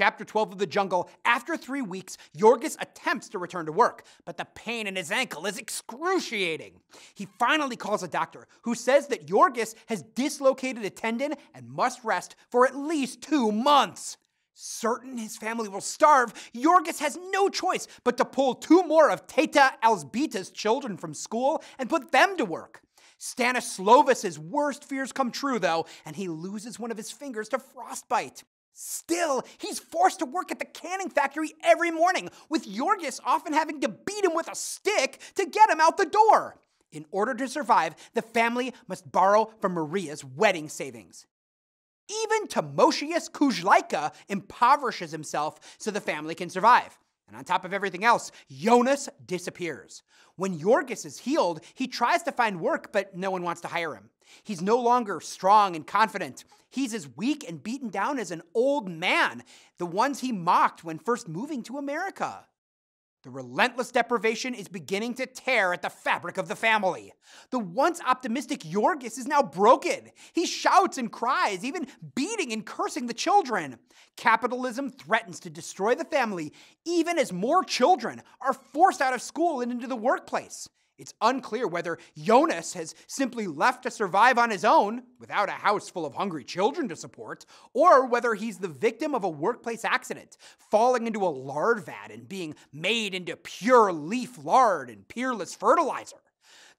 chapter 12 of The Jungle, after three weeks, Jorgis attempts to return to work, but the pain in his ankle is excruciating. He finally calls a doctor who says that Jorgis has dislocated a tendon and must rest for at least two months. Certain his family will starve, Jorgis has no choice but to pull two more of Teta Alzbita's children from school and put them to work. Stanislavus' worst fears come true, though, and he loses one of his fingers to frostbite. Still, he's forced to work at the canning factory every morning, with Jorgis often having to beat him with a stick to get him out the door. In order to survive, the family must borrow from Maria's wedding savings. Even Timotius Kuzlaika impoverishes himself so the family can survive. And on top of everything else, Jonas disappears. When Jorgis is healed, he tries to find work, but no one wants to hire him. He's no longer strong and confident. He's as weak and beaten down as an old man, the ones he mocked when first moving to America. The relentless deprivation is beginning to tear at the fabric of the family. The once optimistic Jorgis is now broken. He shouts and cries, even beating and cursing the children. Capitalism threatens to destroy the family, even as more children are forced out of school and into the workplace. It's unclear whether Jonas has simply left to survive on his own, without a house full of hungry children to support, or whether he's the victim of a workplace accident, falling into a lard vat and being made into pure leaf lard and peerless fertilizer.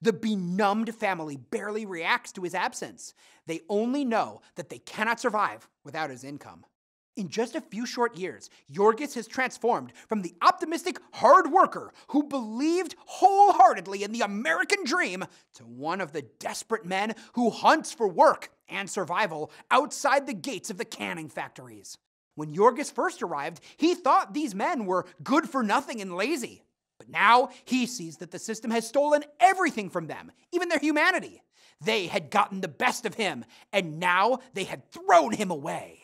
The benumbed family barely reacts to his absence. They only know that they cannot survive without his income. In just a few short years, Jurgis has transformed from the optimistic hard worker who believed wholeheartedly wholeheartedly in the American dream to one of the desperate men who hunts for work and survival outside the gates of the canning factories. When Jorgis first arrived, he thought these men were good for nothing and lazy. But now he sees that the system has stolen everything from them, even their humanity. They had gotten the best of him, and now they had thrown him away.